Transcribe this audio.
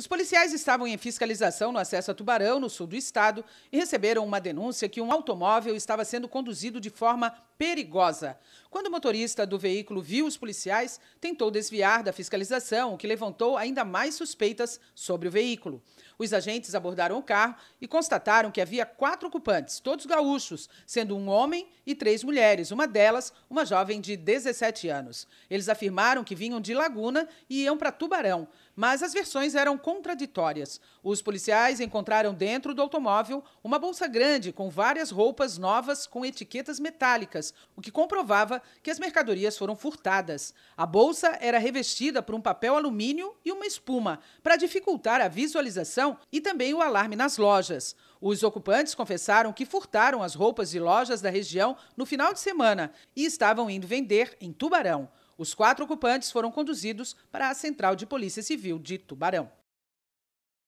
Os policiais estavam em fiscalização no acesso a Tubarão, no sul do estado, e receberam uma denúncia que um automóvel estava sendo conduzido de forma perigosa. Quando o motorista do veículo viu os policiais, tentou desviar da fiscalização, o que levantou ainda mais suspeitas sobre o veículo. Os agentes abordaram o carro e constataram que havia quatro ocupantes, todos gaúchos, sendo um homem e três mulheres, uma delas, uma jovem de 17 anos. Eles afirmaram que vinham de Laguna e iam para Tubarão, mas as versões eram contraditórias. Os policiais encontraram dentro do automóvel uma bolsa grande com várias roupas novas com etiquetas metálicas, o que comprovava que as mercadorias foram furtadas. A bolsa era revestida por um papel alumínio e uma espuma, para dificultar a visualização e também o alarme nas lojas. Os ocupantes confessaram que furtaram as roupas de lojas da região no final de semana e estavam indo vender em Tubarão. Os quatro ocupantes foram conduzidos para a Central de Polícia Civil de Tubarão.